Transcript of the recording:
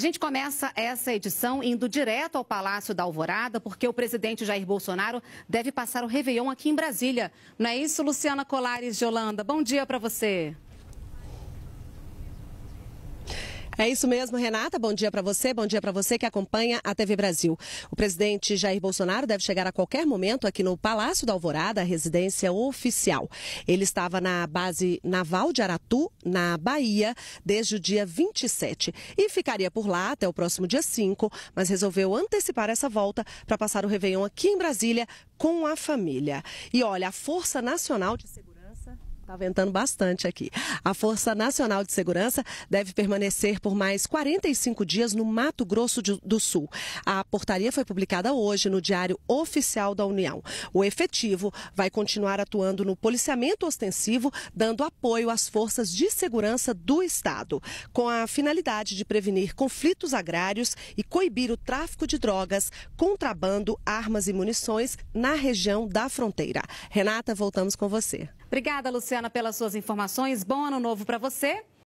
A gente começa essa edição indo direto ao Palácio da Alvorada, porque o presidente Jair Bolsonaro deve passar o Réveillon aqui em Brasília. Não é isso, Luciana Colares de Holanda? Bom dia para você. É isso mesmo, Renata. Bom dia para você, bom dia para você que acompanha a TV Brasil. O presidente Jair Bolsonaro deve chegar a qualquer momento aqui no Palácio da Alvorada, residência oficial. Ele estava na base naval de Aratu, na Bahia, desde o dia 27 e ficaria por lá até o próximo dia 5, mas resolveu antecipar essa volta para passar o Réveillon aqui em Brasília com a família. E olha, a Força Nacional de Segurança Está ventando bastante aqui. A Força Nacional de Segurança deve permanecer por mais 45 dias no Mato Grosso do Sul. A portaria foi publicada hoje no Diário Oficial da União. O efetivo vai continuar atuando no policiamento ostensivo, dando apoio às forças de segurança do Estado, com a finalidade de prevenir conflitos agrários e coibir o tráfico de drogas, contrabando, armas e munições na região da fronteira. Renata, voltamos com você. Obrigada, Luciana. Juliana, pelas suas informações. Bom ano novo para você.